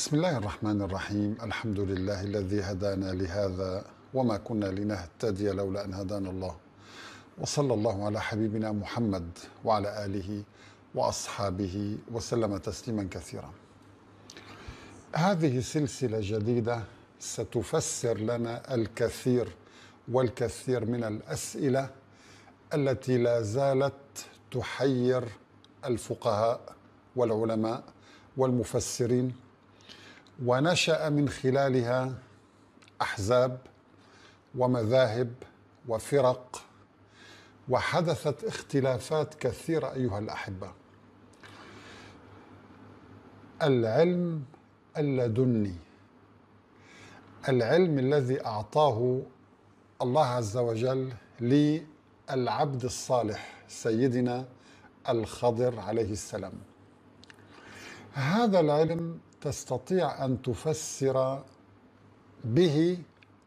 بسم الله الرحمن الرحيم الحمد لله الذي هدانا لهذا وما كنا لنهتدي لولا أن هدانا الله وصلى الله على حبيبنا محمد وعلى آله وأصحابه وسلم تسليما كثيرا هذه سلسلة جديدة ستفسر لنا الكثير والكثير من الأسئلة التي لا زالت تحير الفقهاء والعلماء والمفسرين ونشأ من خلالها أحزاب ومذاهب وفرق وحدثت اختلافات كثيرة أيها الأحبة العلم اللدني العلم الذي أعطاه الله عز وجل للعبد الصالح سيدنا الخضر عليه السلام هذا العلم تستطيع أن تفسر به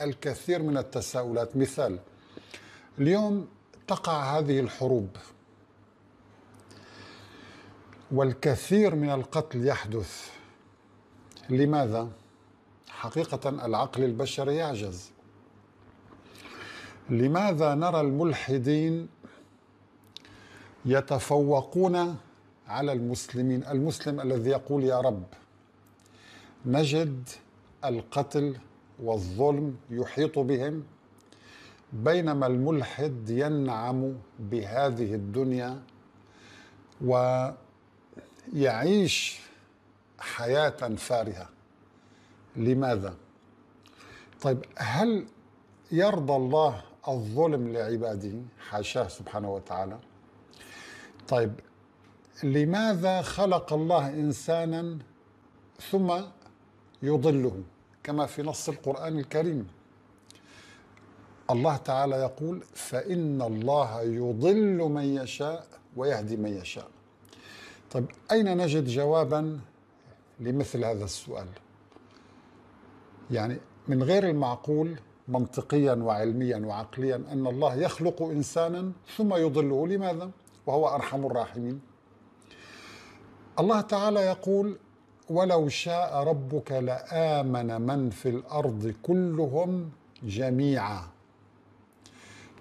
الكثير من التساؤلات مثال اليوم تقع هذه الحروب والكثير من القتل يحدث لماذا حقيقه العقل البشري يعجز لماذا نرى الملحدين يتفوقون على المسلمين المسلم الذي يقول يا رب نجد القتل والظلم يحيط بهم بينما الملحد ينعم بهذه الدنيا ويعيش حياة فارهة لماذا؟ طيب هل يرضى الله الظلم لعباده حاشاه سبحانه وتعالى طيب لماذا خلق الله إنسانا ثم يضلهم كما في نص القرآن الكريم الله تعالى يقول فإن الله يضل من يشاء ويهدي من يشاء طيب أين نجد جوابا لمثل هذا السؤال يعني من غير المعقول منطقيا وعلميا وعقليا أن الله يخلق إنسانا ثم يضله لماذا؟ وهو أرحم الراحمين الله تعالى يقول ولو شاء ربك لآمن من في الأرض كلهم جميعا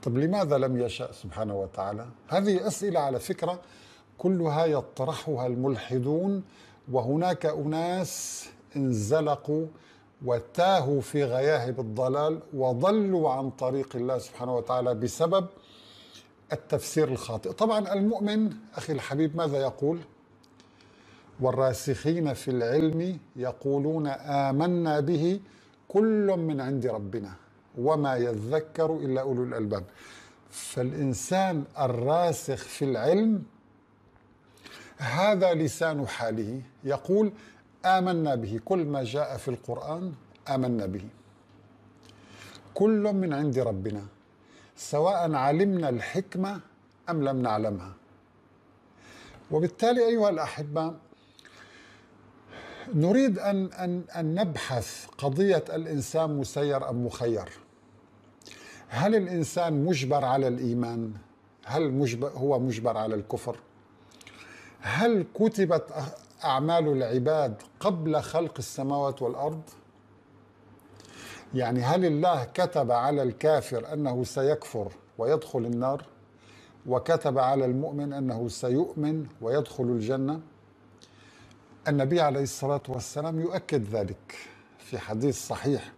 طب لماذا لم يشاء سبحانه وتعالى هذه أسئلة على فكرة كلها يطرحها الملحدون وهناك أناس انزلقوا وتاهوا في غياهب الضلال وضلوا عن طريق الله سبحانه وتعالى بسبب التفسير الخاطئ طبعا المؤمن أخي الحبيب ماذا يقول والراسخين في العلم يقولون آمنا به كل من عند ربنا وما يذكر إلا أولو الألباب فالإنسان الراسخ في العلم هذا لسان حاله يقول آمنا به كل ما جاء في القرآن آمنا به كل من عند ربنا سواء علمنا الحكمة أم لم نعلمها وبالتالي أيها الأحبة نريد أن, أن, أن نبحث قضية الإنسان مسير أم مخير هل الإنسان مجبر على الإيمان هل مجبر هو مجبر على الكفر هل كتبت أعمال العباد قبل خلق السماوات والأرض يعني هل الله كتب على الكافر أنه سيكفر ويدخل النار وكتب على المؤمن أنه سيؤمن ويدخل الجنة النبي عليه الصلاة والسلام يؤكد ذلك في حديث صحيح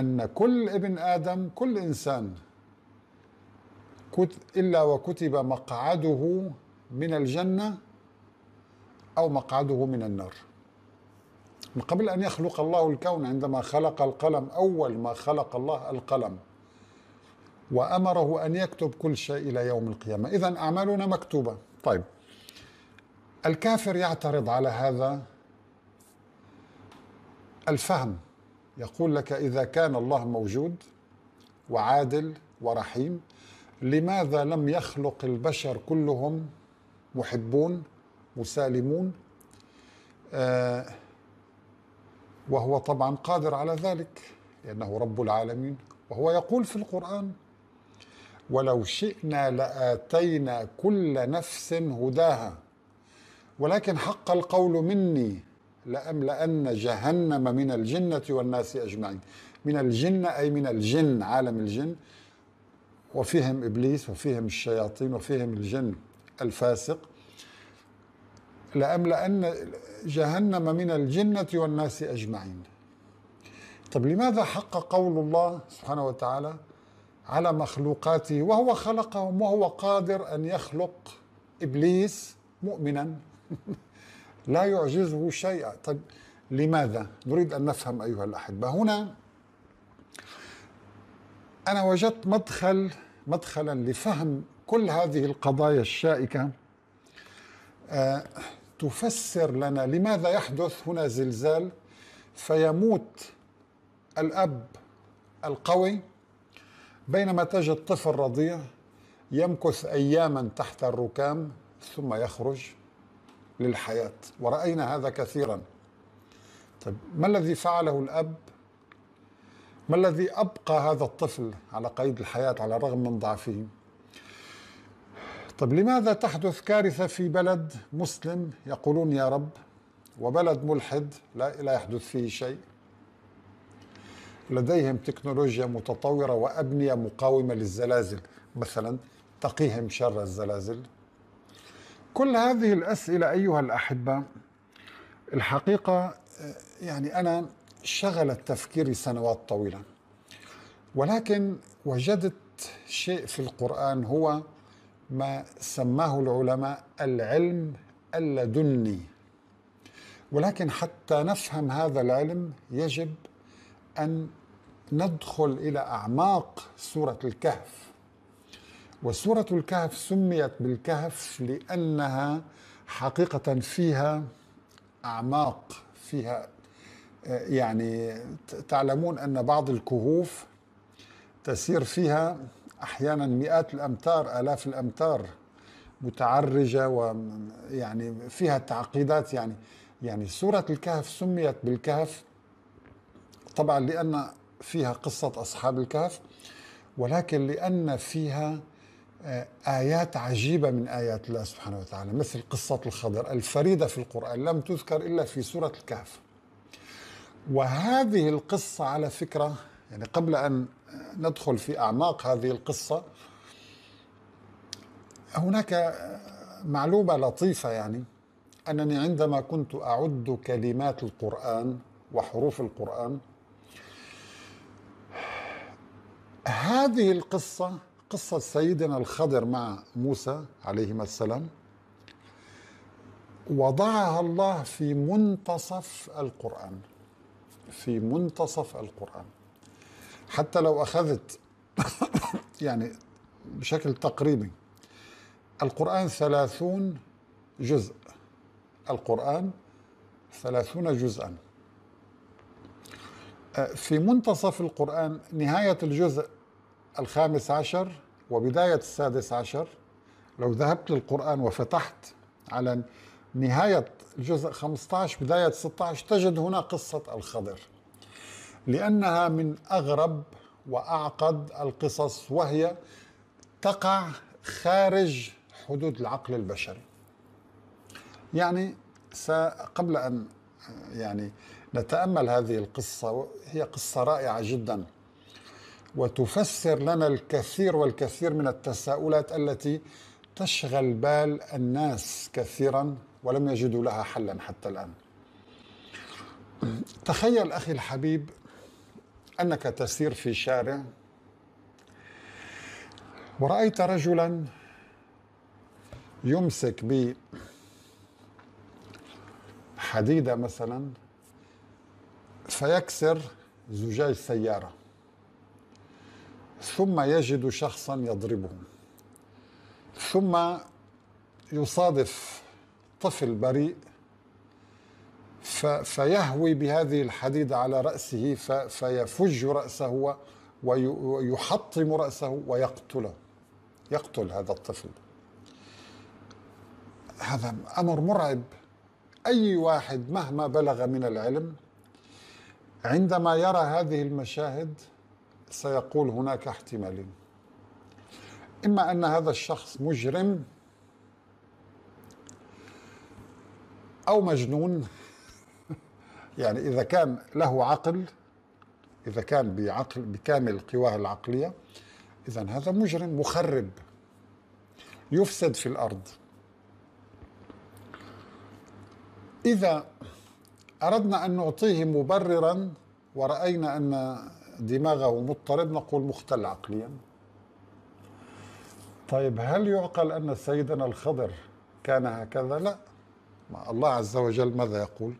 أن كل ابن آدم كل إنسان إلا وكتب مقعده من الجنة أو مقعده من النار من قبل أن يخلق الله الكون عندما خلق القلم أول ما خلق الله القلم وأمره أن يكتب كل شيء إلى يوم القيامة إذا أعمالنا مكتوبة طيب الكافر يعترض على هذا الفهم يقول لك اذا كان الله موجود وعادل ورحيم لماذا لم يخلق البشر كلهم محبون مسالمون آه وهو طبعا قادر على ذلك لانه رب العالمين وهو يقول في القران ولو شئنا لاتينا كل نفس هداها ولكن حق القول مني لأملأن جهنم من الجنة والناس أجمعين من الجن أي من الجن عالم الجن وفيهم إبليس وفيهم الشياطين وفيهم الجن الفاسق لأملأن جهنم من الجنة والناس أجمعين طب لماذا حق قول الله سبحانه وتعالى على مخلوقاته وهو خلقهم وهو قادر أن يخلق إبليس مؤمنا لا يعجزه شيء طيب لماذا نريد أن نفهم أيها الأحبة هنا أنا وجدت مدخل مدخلا لفهم كل هذه القضايا الشائكة آه، تفسر لنا لماذا يحدث هنا زلزال فيموت الأب القوي بينما تجد طفل رضيع يمكث أياما تحت الركام ثم يخرج للحياة ورأينا هذا كثيرا طيب ما الذي فعله الأب ما الذي أبقى هذا الطفل على قيد الحياة على الرغم من ضعفه طيب لماذا تحدث كارثة في بلد مسلم يقولون يا رب وبلد ملحد لا, لا يحدث فيه شيء لديهم تكنولوجيا متطورة وأبنية مقاومة للزلازل مثلا تقيهم شر الزلازل كل هذه الأسئلة أيها الأحبة الحقيقة يعني أنا شغلت تفكيري سنوات طويلة ولكن وجدت شيء في القرآن هو ما سماه العلماء العلم اللدني ولكن حتى نفهم هذا العلم يجب أن ندخل إلى أعماق سورة الكهف وسورة الكهف سميت بالكهف لأنها حقيقة فيها أعماق فيها يعني تعلمون أن بعض الكهوف تسير فيها أحيانا مئات الأمتار آلاف الأمتار متعرجة ويعني فيها تعقيدات يعني يعني سورة الكهف سميت بالكهف طبعا لأن فيها قصة أصحاب الكهف ولكن لأن فيها آيات عجيبة من آيات الله سبحانه وتعالى مثل قصة الخضر الفريدة في القرآن لم تذكر إلا في سورة الكهف وهذه القصة على فكرة يعني قبل أن ندخل في أعماق هذه القصة هناك معلومة لطيفة يعني أنني عندما كنت أعد كلمات القرآن وحروف القرآن هذه القصة قصة سيدنا الخضر مع موسى عليهما السلام وضعها الله في منتصف القرآن في منتصف القرآن حتى لو أخذت يعني بشكل تقريبي القرآن ثلاثون جزء القرآن ثلاثون جزءا آه، في منتصف القرآن نهاية الجزء الخامس عشر وبداية السادس عشر لو ذهبت للقرآن وفتحت على نهاية الجزء 15 بداية 16 تجد هنا قصة الخضر لأنها من أغرب وأعقد القصص وهي تقع خارج حدود العقل البشري يعني قبل أن يعني نتأمل هذه القصة هي قصة رائعة جدا وتفسر لنا الكثير والكثير من التساؤلات التي تشغل بال الناس كثيرا ولم يجدوا لها حلا حتى الان. تخيل اخي الحبيب انك تسير في شارع ورايت رجلا يمسك ب حديده مثلا فيكسر زجاج سياره ثم يجد شخصا يضربه ثم يصادف طفل بريء فيهوي بهذه الحديدة على رأسه فيفج رأسه ويحطم رأسه ويقتله يقتل هذا الطفل هذا أمر مرعب أي واحد مهما بلغ من العلم عندما يرى هذه المشاهد سيقول هناك احتمالين إما أن هذا الشخص مجرم أو مجنون يعني إذا كان له عقل إذا كان بعقل بكامل قواه العقلية إذا هذا مجرم مخرب يفسد في الأرض إذا أردنا أن نعطيه مبررا ورأينا أن دماغه مضطرب نقول مختل عقليا طيب هل يعقل أن سيدنا الخضر كان هكذا لا الله عز وجل ماذا يقول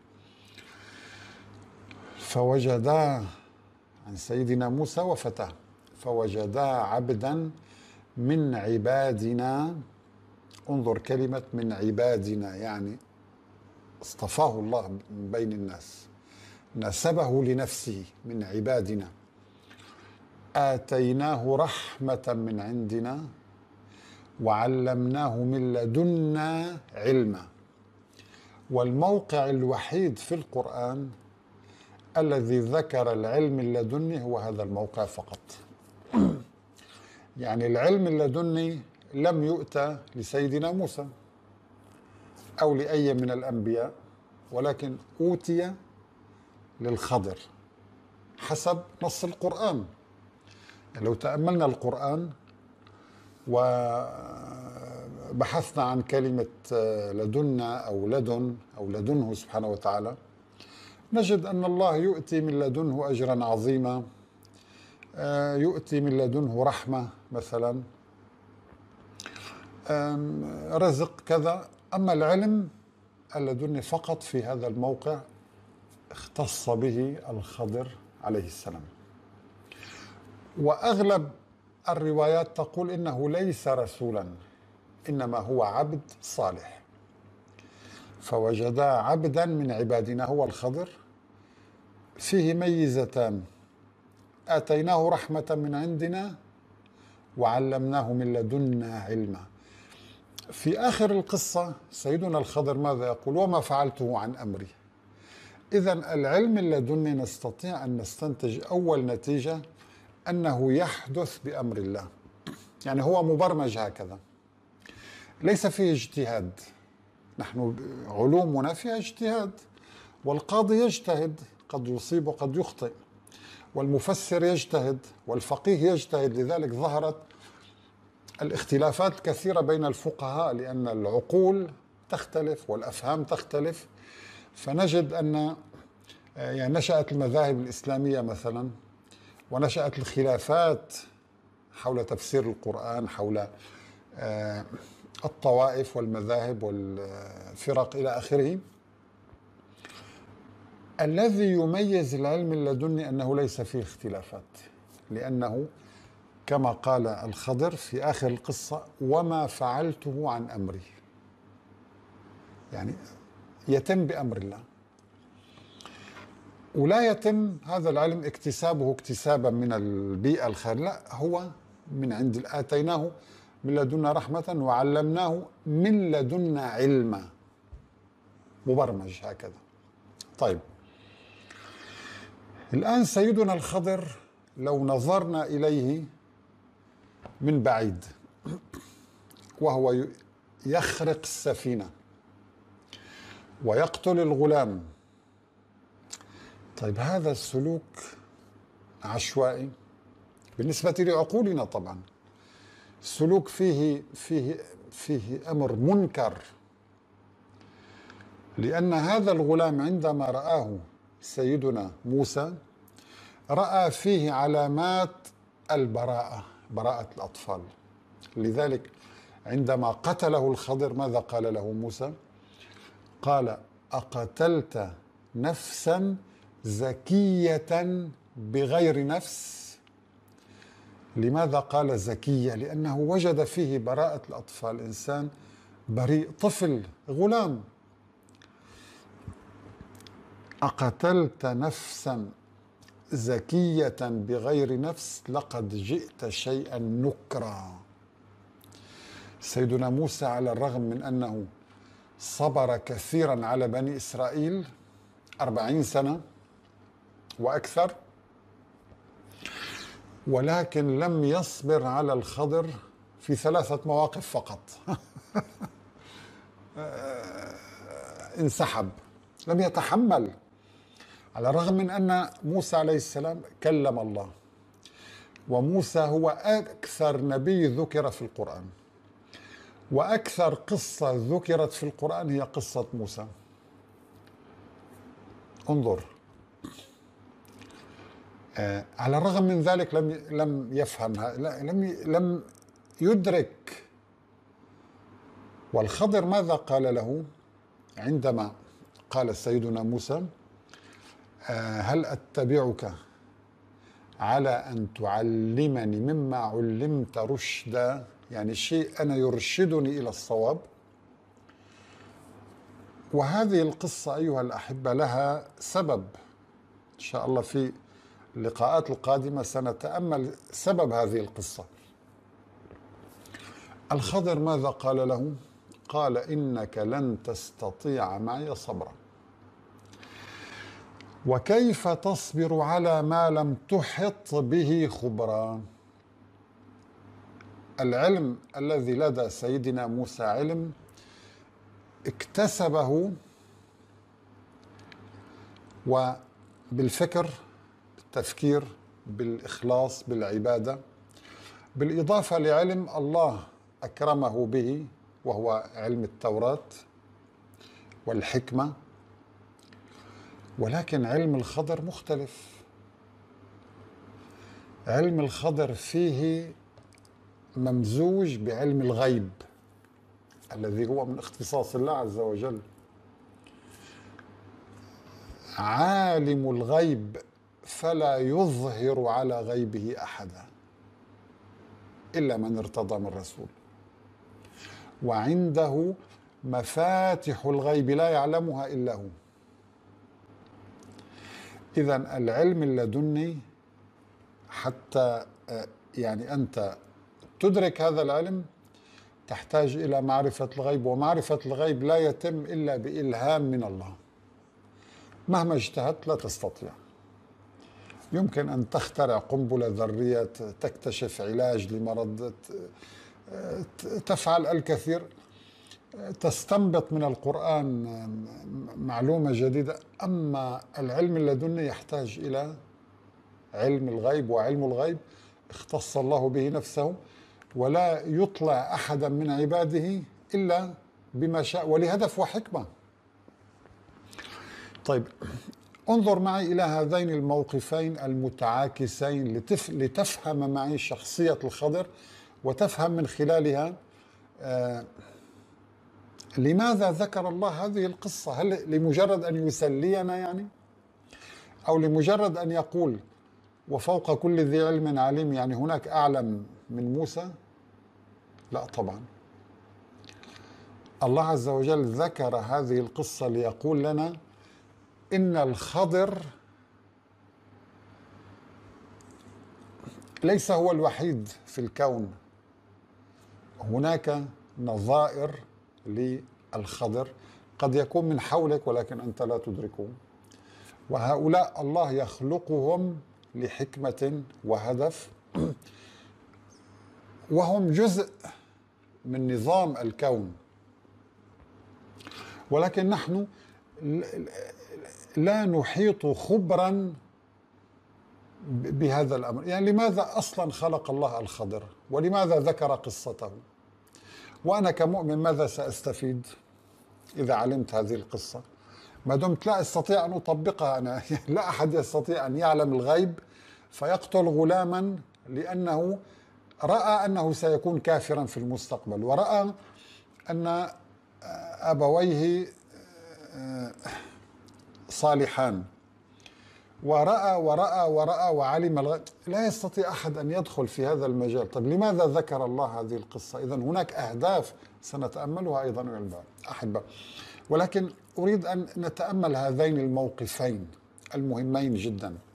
فوجدا عن سيدنا موسى وفتاه فوجدا عبدا من عبادنا انظر كلمة من عبادنا يعني اصطفاه الله من بين الناس نسبه لنفسه من عبادنا آتيناه رحمة من عندنا وعلمناه من لدنا علما والموقع الوحيد في القرآن الذي ذكر العلم اللدني هو هذا الموقع فقط يعني العلم اللدني لم يؤتى لسيدنا موسى أو لأي من الأنبياء ولكن أوتي للخضر حسب نص القرآن لو تأملنا القرآن وبحثنا عن كلمة آه، لدنا أو لدن أو لدنه سبحانه وتعالى نجد أن الله يؤتي من لدنه أجرا عظيما آه، يؤتي من لدنه رحمة مثلا رزق كذا أما العلم اللدني فقط في هذا الموقع اختص به الخضر عليه السلام واغلب الروايات تقول انه ليس رسولا انما هو عبد صالح فوجدا عبدا من عبادنا هو الخضر فيه ميزتان اتيناه رحمه من عندنا وعلمناه من لدنا علما في اخر القصه سيدنا الخضر ماذا يقول وما فعلته عن امري اذا العلم اللدني نستطيع ان نستنتج اول نتيجه أنه يحدث بأمر الله يعني هو مبرمج هكذا ليس فيه اجتهاد نحن علومنا فيها اجتهاد والقاضي يجتهد قد يصيب وقد يخطئ والمفسر يجتهد والفقيه يجتهد لذلك ظهرت الاختلافات الكثيرة بين الفقهاء لأن العقول تختلف والأفهام تختلف فنجد أن آه، يعني نشأت المذاهب الإسلامية مثلا ونشأت الخلافات حول تفسير القرآن حول آه، الطوائف والمذاهب والفرق إلى آخره الذي يميز العلم اللدني أنه ليس فيه اختلافات لأنه كما قال الخضر في آخر القصة وما فعلته عن أمري يعني يتم بأمر الله ولا يتم هذا العلم اكتسابه اكتسابا من البيئة الخير لا هو من عند آتيناه من لدنا رحمة وعلمناه من لدنا علما مبرمج هكذا طيب الآن سيدنا الخضر لو نظرنا إليه من بعيد وهو يخرق السفينة ويقتل الغلام طيب هذا السلوك عشوائي بالنسبة لعقولنا طبعا السلوك فيه فيه فيه أمر منكر لأن هذا الغلام عندما رآه سيدنا موسى رأى فيه علامات البراءة براءة الأطفال لذلك عندما قتله الخضر ماذا قال له موسى قال أقتلت نفسا زكية بغير نفس لماذا قال زكية؟ لأنه وجد فيه براءة الأطفال إنسان بريء طفل غلام أقتلت نفسا زكية بغير نفس لقد جئت شيئا نكرا سيدنا موسى على الرغم من أنه صبر كثيرا على بني إسرائيل أربعين سنة واكثر ولكن لم يصبر على الخضر في ثلاثه مواقف فقط انسحب لم يتحمل على الرغم من ان موسى عليه السلام كلم الله وموسى هو اكثر نبي ذكر في القران واكثر قصه ذكرت في القران هي قصه موسى انظر آه، على الرغم من ذلك لم لم يفهم لم لم يدرك والخضر ماذا قال له عندما قال سيدنا موسى آه، هل اتبعك على ان تعلمني مما علمت رشدا يعني شيء انا يرشدني الى الصواب وهذه القصه ايها الاحبه لها سبب ان شاء الله في اللقاءات القادمة سنتأمل سبب هذه القصة الخضر ماذا قال له؟ قال إنك لن تستطيع معي صبرا وكيف تصبر على ما لم تحط به خبرا العلم الذي لدى سيدنا موسى علم اكتسبه وبالفكر التفكير بالاخلاص بالعباده بالاضافه لعلم الله اكرمه به وهو علم التوراه والحكمه ولكن علم الخضر مختلف علم الخضر فيه ممزوج بعلم الغيب الذي هو من اختصاص الله عز وجل عالم الغيب فلا يظهر على غيبه احدا الا من ارتضى من رسول وعنده مفاتح الغيب لا يعلمها الا هو اذا العلم اللدني حتى آه، يعني انت تدرك هذا العلم تحتاج الى معرفه الغيب ومعرفه الغيب لا يتم الا بالهام من الله مهما اجتهدت لا تستطيع يمكن أن تخترع قنبلة ذرية تكتشف علاج لمرض تفعل الكثير تستنبط من القرآن معلومة جديدة أما العلم اللدني يحتاج إلى علم الغيب وعلم الغيب اختص الله به نفسه ولا يطلع أحدا من عباده إلا بما شاء ولهدف وحكمة طيب انظر معي إلى هذين الموقفين المتعاكسين لتف... لتفهم معي شخصية الخضر وتفهم من خلالها آه لماذا ذكر الله هذه القصة هل لمجرد أن يسلينا يعني أو لمجرد أن يقول وفوق كل ذي علم عليم يعني هناك أعلم من موسى لا طبعا الله عز وجل ذكر هذه القصة ليقول لنا ان الخضر ليس هو الوحيد في الكون هناك نظائر للخضر قد يكون من حولك ولكن انت لا تدركه وهؤلاء الله يخلقهم لحكمه وهدف وهم جزء من نظام الكون ولكن نحن لا نحيط خبرا بهذا الامر، يعني لماذا اصلا خلق الله الخضر؟ ولماذا ذكر قصته؟ وانا كمؤمن ماذا ساستفيد اذا علمت هذه القصه؟ ما دمت لا استطيع ان اطبقها انا، لا احد يستطيع ان يعلم الغيب فيقتل غلاما لانه راى انه سيكون كافرا في المستقبل، وراى ان ابويه آه، صالحان ورأى ورأى ورأى وعلم لا يستطيع أحد أن يدخل في هذا المجال طب لماذا ذكر الله هذه القصة إذا هناك أهداف سنتأملها أيضا الباب أحبة ولكن أريد أن نتأمل هذين الموقفين المهمين جدا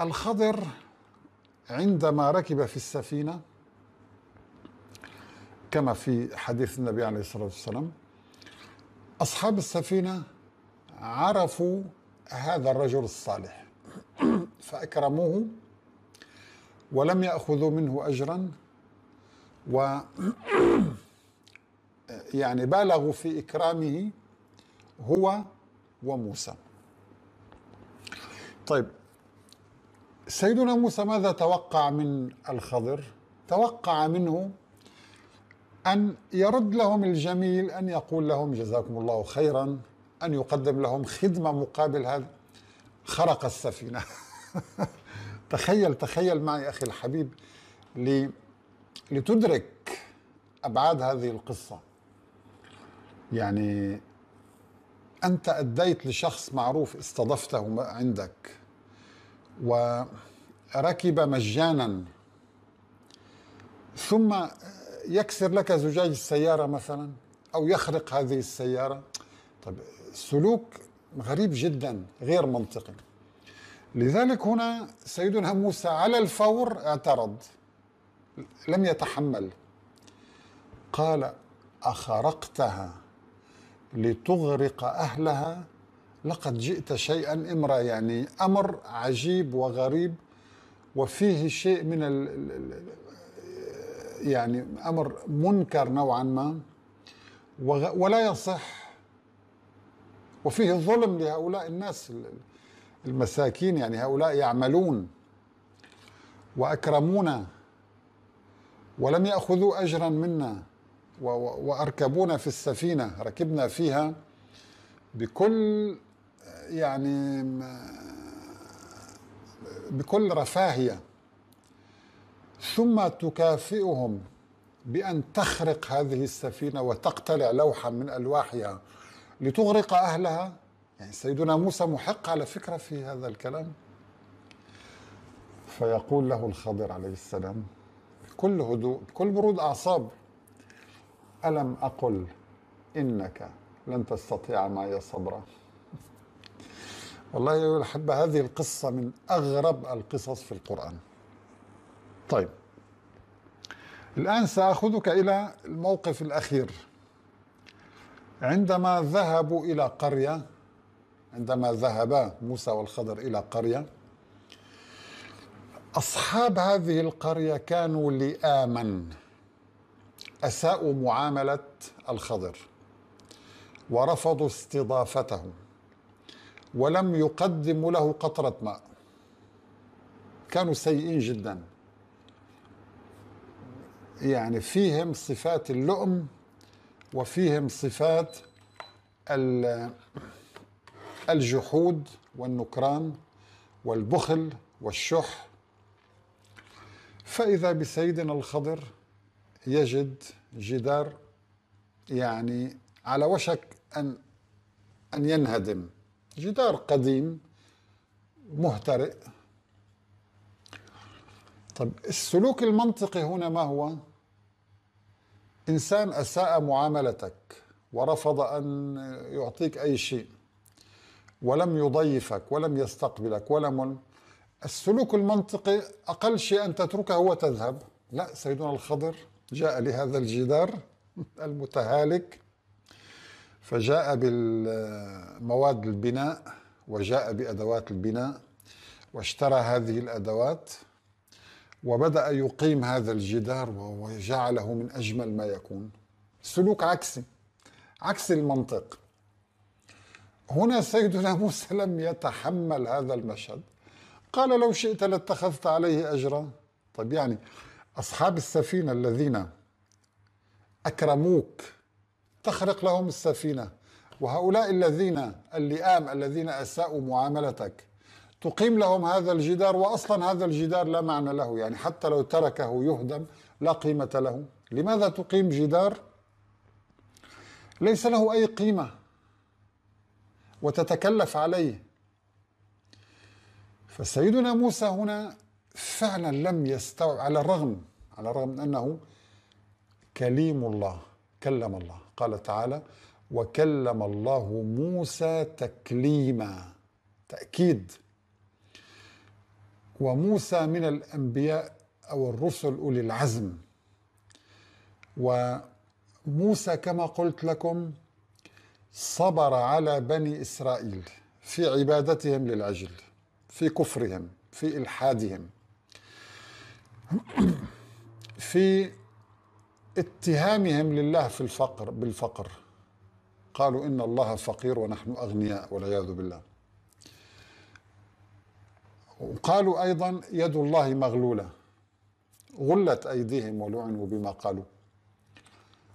الخضر عندما ركب في السفينة كما في حديث النبي عليه الصلاة والسلام أصحاب السفينة عرفوا هذا الرجل الصالح فأكرموه ولم يأخذوا منه أجرا و يعني بالغوا في إكرامه هو وموسى طيب سيدنا موسى ماذا توقع من الخضر؟ توقع منه أن يرد لهم الجميل أن يقول لهم جزاكم الله خيرا أن يقدم لهم خدمة مقابل هذا خرق السفينة تخيل تخيل معي أخي الحبيب لتدرك أبعاد هذه القصة يعني أنت أديت لشخص معروف استضفته عندك وركب مجانا ثم يكسر لك زجاج السيارة مثلا أو يخرق هذه السيارة طب سلوك غريب جدا غير منطقي لذلك هنا سيدنا موسى على الفور اعترض لم يتحمل قال أخرقتها لتغرق أهلها لقد جئت شيئا إمرا يعني أمر عجيب وغريب وفيه شيء من يعني امر منكر نوعا ما ولا يصح وفيه ظلم لهؤلاء الناس المساكين يعني هؤلاء يعملون واكرمونا ولم ياخذوا اجرا منا واركبونا في السفينه ركبنا فيها بكل يعني بكل رفاهيه ثم تكافئهم بأن تخرق هذه السفينة وتقتلع لوحا من ألواحها لتغرق أهلها يعني سيدنا موسى محق على فكرة في هذا الكلام فيقول له الخضر عليه السلام بكل هدوء بكل برود أعصاب ألم أقل إنك لن تستطيع معي صبرا والله يا الأحبة هذه القصة من أغرب القصص في القرآن طيب الآن سأخذك إلى الموقف الأخير عندما ذهبوا إلى قرية عندما ذهبا موسى والخضر إلى قرية أصحاب هذه القرية كانوا لئاما أساءوا معاملة الخضر ورفضوا استضافته ولم يقدموا له قطرة ماء كانوا سيئين جدا يعني فيهم صفات اللؤم وفيهم صفات الجحود والنكران والبخل والشح فإذا بسيدنا الخضر يجد جدار يعني على وشك أن أن ينهدم جدار قديم مهترئ طب السلوك المنطقي هنا ما هو؟ إنسان أساء معاملتك ورفض أن يعطيك أي شيء ولم يضيفك ولم يستقبلك ولم السلوك المنطقي أقل شيء أن تتركه وتذهب لا سيدنا الخضر جاء لهذا الجدار المتهالك فجاء بالمواد البناء وجاء بأدوات البناء واشترى هذه الأدوات وبدأ يقيم هذا الجدار وجعله من أجمل ما يكون سلوك عكسي عكس المنطق هنا سيدنا موسى لم يتحمل هذا المشهد قال لو شئت لاتخذت عليه أجرا طيب يعني أصحاب السفينة الذين أكرموك تخرق لهم السفينة وهؤلاء الذين اللئام الذين أساءوا معاملتك تقيم لهم هذا الجدار واصلا هذا الجدار لا معنى له يعني حتى لو تركه يهدم لا قيمه له لماذا تقيم جدار ليس له اي قيمه وتتكلف عليه فسيدنا موسى هنا فعلا لم يستوعب على الرغم على الرغم من انه كليم الله كلم الله قال تعالى وكلم الله موسى تكليما تاكيد وموسى من الأنبياء أو الرسل أولي العزم وموسى كما قلت لكم صبر على بني إسرائيل في عبادتهم للعجل في كفرهم في إلحادهم في اتهامهم لله في الفقر بالفقر قالوا إن الله فقير ونحن أغنياء والعياذ بالله وقالوا أيضا يد الله مغلولة غلت أيديهم ولعنوا بما قالوا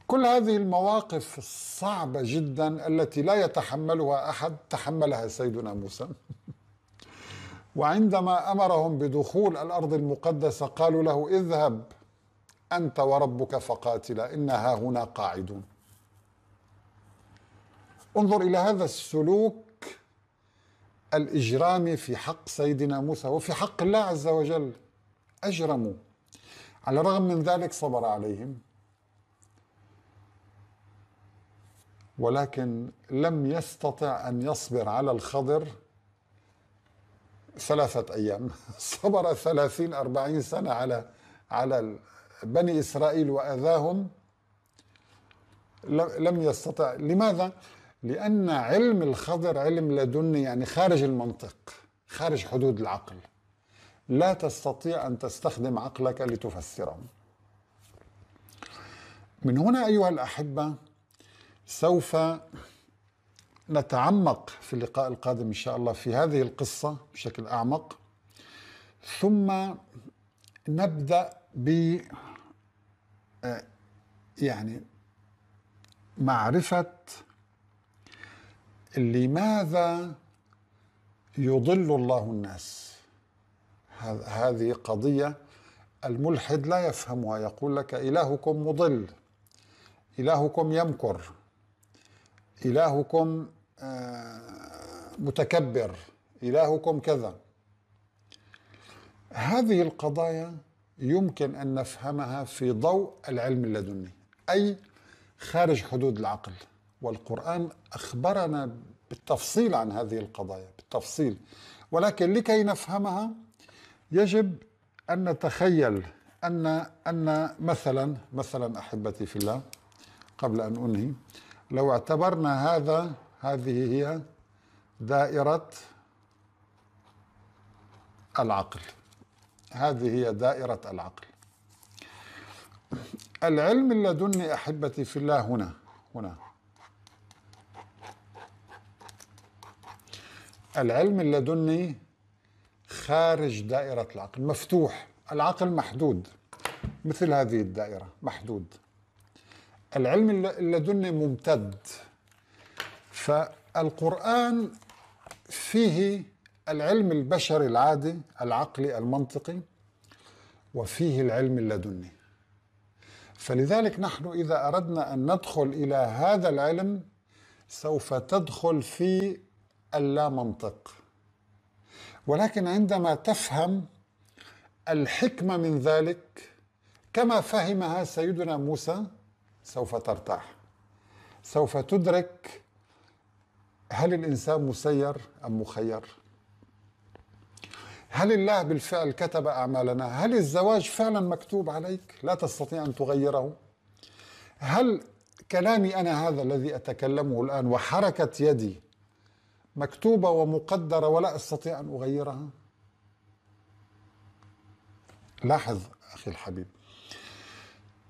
كل هذه المواقف الصعبة جدا التي لا يتحملها أحد تحملها سيدنا موسى وعندما أمرهم بدخول الأرض المقدسة قالوا له اذهب أنت وربك فقاتلا إنا هنا قاعدون انظر إلى هذا السلوك الإجرام في حق سيدنا موسى وفي حق الله عز وجل أجرموا على الرغم من ذلك صبر عليهم ولكن لم يستطع أن يصبر على الخضر ثلاثة أيام صبر ثلاثين أربعين سنة على على بني إسرائيل وأذاهم لم يستطع لماذا؟ لأن علم الخضر علم لدني يعني خارج المنطق خارج حدود العقل لا تستطيع أن تستخدم عقلك لتفسره من هنا أيها الأحبة سوف نتعمق في اللقاء القادم إن شاء الله في هذه القصة بشكل أعمق ثم نبدأ ب آه، يعني معرفة لماذا يضل الله الناس هذه قضية الملحد لا يفهمها يقول لك إلهكم مضل إلهكم يمكر إلهكم آه، متكبر إلهكم كذا هذه القضايا يمكن أن نفهمها في ضوء العلم اللدني أي خارج حدود العقل والقرآن أخبرنا بالتفصيل عن هذه القضايا بالتفصيل ولكن لكي نفهمها يجب أن نتخيل أن أن مثلا مثلا أحبتي في الله قبل أن أنهي لو اعتبرنا هذا هذه هي دائرة العقل هذه هي دائرة العقل العلم اللدني أحبتي في الله هنا هنا العلم اللدني خارج دائرة العقل مفتوح العقل محدود مثل هذه الدائرة محدود العلم اللدني ممتد فالقرآن فيه العلم البشري العادي العقلي المنطقي وفيه العلم اللدني فلذلك نحن إذا أردنا أن ندخل إلى هذا العلم سوف تدخل في اللامنطق ولكن عندما تفهم الحكمة من ذلك كما فهمها سيدنا موسى سوف ترتاح سوف تدرك هل الإنسان مسير أم مخير هل الله بالفعل كتب أعمالنا هل الزواج فعلا مكتوب عليك لا تستطيع أن تغيره هل كلامي أنا هذا الذي أتكلمه الآن وحركة يدي مكتوبه ومقدره ولا استطيع ان اغيرها لاحظ اخي الحبيب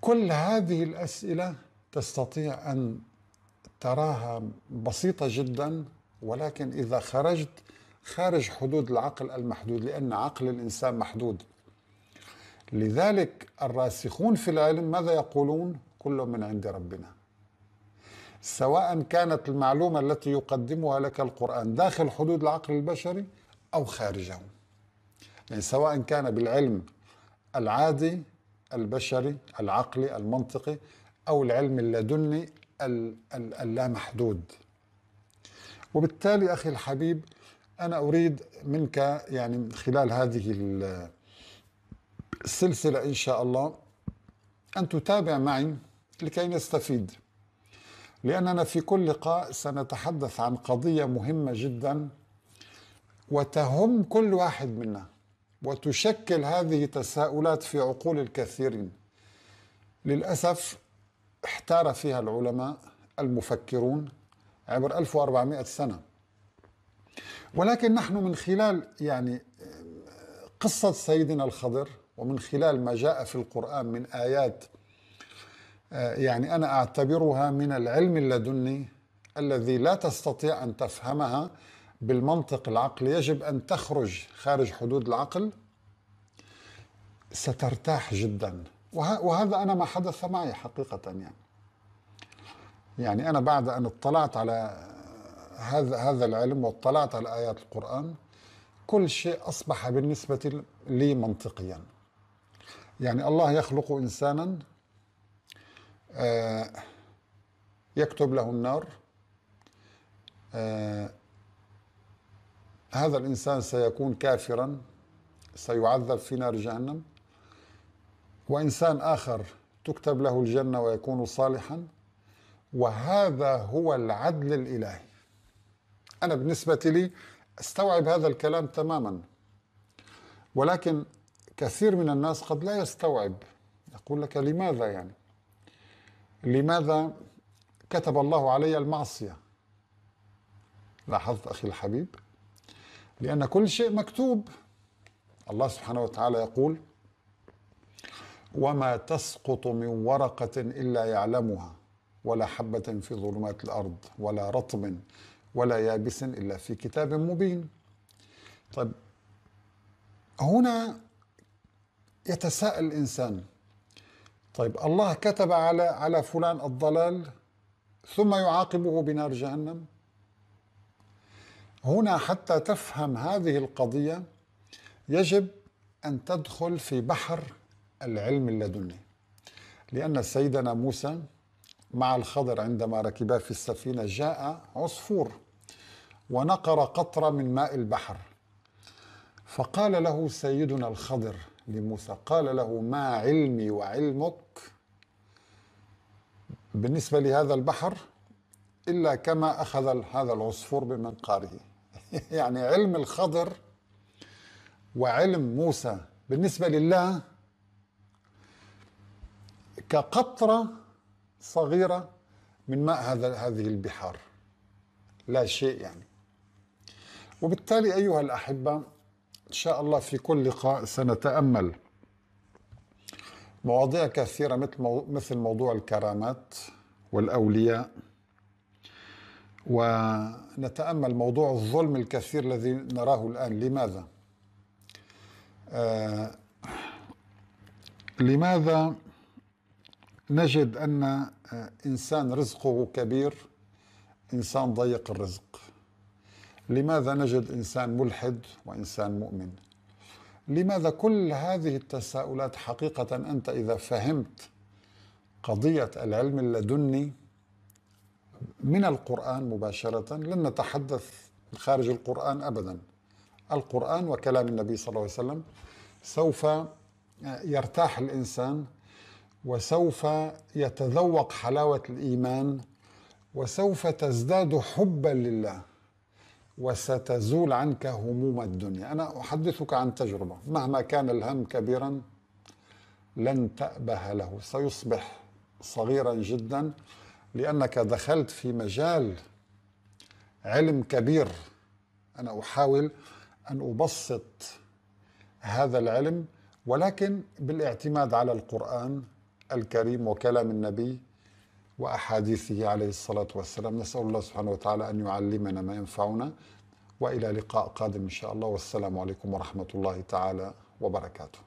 كل هذه الاسئله تستطيع ان تراها بسيطه جدا ولكن اذا خرجت خارج حدود العقل المحدود لان عقل الانسان محدود لذلك الراسخون في العلم ماذا يقولون كل من عند ربنا سواء كانت المعلومة التي يقدمها لك القرآن داخل حدود العقل البشري أو خارجه يعني سواء كان بالعلم العادي البشري العقلي المنطقي أو العلم اللدني اللامحدود وبالتالي أخي الحبيب أنا أريد منك يعني من خلال هذه السلسلة إن شاء الله أن تتابع معي لكي نستفيد لأننا في كل لقاء سنتحدث عن قضية مهمة جدا وتهم كل واحد منا وتشكل هذه تساؤلات في عقول الكثيرين للأسف احتار فيها العلماء المفكرون عبر 1400 سنة ولكن نحن من خلال يعني قصة سيدنا الخضر ومن خلال ما جاء في القرآن من آيات آه، يعني انا اعتبرها من العلم اللدني الذي لا تستطيع ان تفهمها بالمنطق العقلي يجب ان تخرج خارج حدود العقل سترتاح جدا وهذا انا ما حدث معي حقيقه يعني يعني انا بعد ان اطلعت على هذا هذا العلم واطلعت على ايات القران كل شيء اصبح بالنسبه لي منطقيا يعني الله يخلق انسانا آه، يكتب له النار آه، هذا الإنسان سيكون كافرا سيعذب في نار جهنم وإنسان آخر تكتب له الجنة ويكون صالحا وهذا هو العدل الإلهي أنا بالنسبة لي استوعب هذا الكلام تماما ولكن كثير من الناس قد لا يستوعب يقول لك لماذا يعني لماذا كتب الله علي المعصية لاحظت أخي الحبيب لأن كل شيء مكتوب الله سبحانه وتعالى يقول وما تسقط من ورقة إلا يعلمها ولا حبة في ظلمات الأرض ولا رطب ولا يابس إلا في كتاب مبين طيب هنا يتساءل الإنسان طيب الله كتب على على فلان الضلال ثم يعاقبه بنار جهنم هنا حتى تفهم هذه القضية يجب أن تدخل في بحر العلم اللدني لأن سيدنا موسى مع الخضر عندما ركبا في السفينة جاء عصفور ونقر قطرة من ماء البحر فقال له سيدنا الخضر لموسى قال له ما علمي وعلمك بالنسبة لهذا البحر إلا كما أخذ هذا العصفور بمنقاره يعني علم الخضر وعلم موسى بالنسبة لله كقطرة صغيرة من ماء هذا هذه البحار لا شيء يعني وبالتالي أيها الأحبة إن شاء الله في كل لقاء سنتأمل مواضيع كثيرة مثل مثل موضوع الكرامات والأولياء ونتأمل موضوع الظلم الكثير الذي نراه الآن لماذا؟ آه لماذا نجد أن آه، إنسان رزقه كبير إنسان ضيق الرزق لماذا نجد انسان ملحد وانسان مؤمن لماذا كل هذه التساؤلات حقيقه انت اذا فهمت قضيه العلم اللدني من القران مباشره لن نتحدث خارج القران ابدا القران وكلام النبي صلى الله عليه وسلم سوف يرتاح الانسان وسوف يتذوق حلاوه الايمان وسوف تزداد حبا لله وستزول عنك هموم الدنيا أنا أحدثك عن تجربة مهما كان الهم كبيرا لن تأبه له سيصبح صغيرا جدا لأنك دخلت في مجال علم كبير أنا أحاول أن أبسط هذا العلم ولكن بالاعتماد على القرآن الكريم وكلام النبي وأحاديثه عليه الصلاة والسلام نسأل الله سبحانه وتعالى أن يعلمنا ما ينفعنا وإلى لقاء قادم إن شاء الله والسلام عليكم ورحمة الله تعالى وبركاته